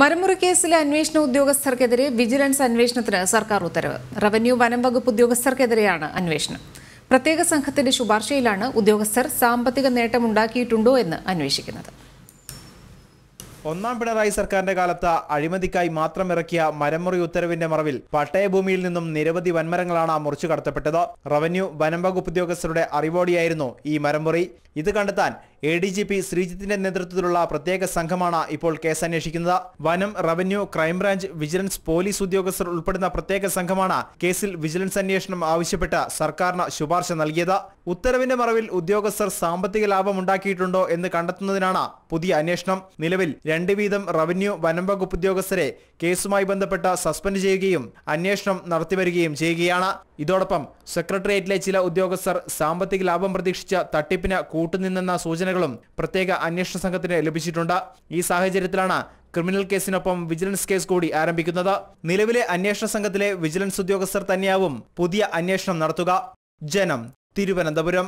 മരമുറി കേസിലെ അന്വേഷണ ഉദ്യോഗസ്ഥർക്കെതിരെ വിജിലൻസ് അന്വേഷണത്തിന് സർക്കാർ ഉത്തരവ് റവന്യൂ വനം വകുപ്പ് ഉദ്യോഗസ്ഥർക്കെതിരെയാണ് അന്വേഷണം പ്രത്യേക സംഘത്തിന്റെ ശുപാർശയിലാണ് ഉദ്യോഗസ്ഥർ സാമ്പത്തിക നേട്ടമുണ്ടാക്കിയിട്ടുണ്ടോ എന്ന് അന്വേഷിക്കുന്നത് ഒന്നാം പിണറായി സർക്കാരിന്റെ കാലത്ത് അഴിമതിക്കായി മാത്രം ഇറക്കിയ മരമുറി ഉത്തരവിന്റെ മറവിൽ പട്ടയഭൂമിയിൽ നിന്നും നിരവധി വൻമരങ്ങളാണ് മുറിച്ചു കടത്തപ്പെട്ടത് റവന്യൂ വനം വകുപ്പ് ഉദ്യോഗസ്ഥരുടെ അറിവോടിയായിരുന്നു ഈ മരമുറി ഇത് കണ്ടെത്താൻ എ ഡി ജി പി ശ്രീജിത്തിന്റെ നേതൃത്വത്തിലുള്ള പ്രത്യേക സംഘമാണ് ഇപ്പോൾ കേസ് അന്വേഷിക്കുന്നത് വനം റവന്യൂ ക്രൈംബ്രാഞ്ച് വിജിലൻസ് പോലീസ് ഉദ്യോഗസ്ഥർ ഉൾപ്പെടുന്ന പ്രത്യേക സംഘമാണ് കേസിൽ വിജിലൻസ് അന്വേഷണം ആവശ്യപ്പെട്ട് സർക്കാരിന് ശുപാർശ നൽകിയത് ഉത്തരവിന്റെ മറവിൽ ഉദ്യോഗസ്ഥർ സാമ്പത്തിക ലാഭം ഉണ്ടാക്കിയിട്ടുണ്ടോ എന്ന് കണ്ടെത്തുന്നതിനാണ് പുതിയ അന്വേഷണം നിലവിൽ രണ്ട് വീതം റവന്യൂ വനം വകുപ്പ് ഉദ്യോഗസ്ഥരെ കേസുമായി ബന്ധപ്പെട്ട് സസ്പെൻഡ് ചെയ്യുകയും അന്വേഷണം നടത്തിവരികയും ചെയ്യുകയാണ് ഇതോടൊപ്പം സെക്രട്ടേറിയറ്റിലെ ചില ഉദ്യോഗസ്ഥർ സാമ്പത്തിക ലാഭം പ്രതീക്ഷിച്ച തട്ടിപ്പിന് കൂട്ടുനിന്നെന്ന സൂചനകളും പ്രത്യേക അന്വേഷണ സംഘത്തിന് ലഭിച്ചിട്ടുണ്ട് ഈ സാഹചര്യത്തിലാണ് ക്രിമിനൽ കേസിനൊപ്പം വിജിലൻസ് കേസ് കൂടി ആരംഭിക്കുന്നത് നിലവിലെ അന്വേഷണ സംഘത്തിലെ വിജിലൻസ് ഉദ്യോഗസ്ഥർ തന്നെയാവും പുതിയ അന്വേഷണം നടത്തുക ജനം തിരുവനന്തപുരം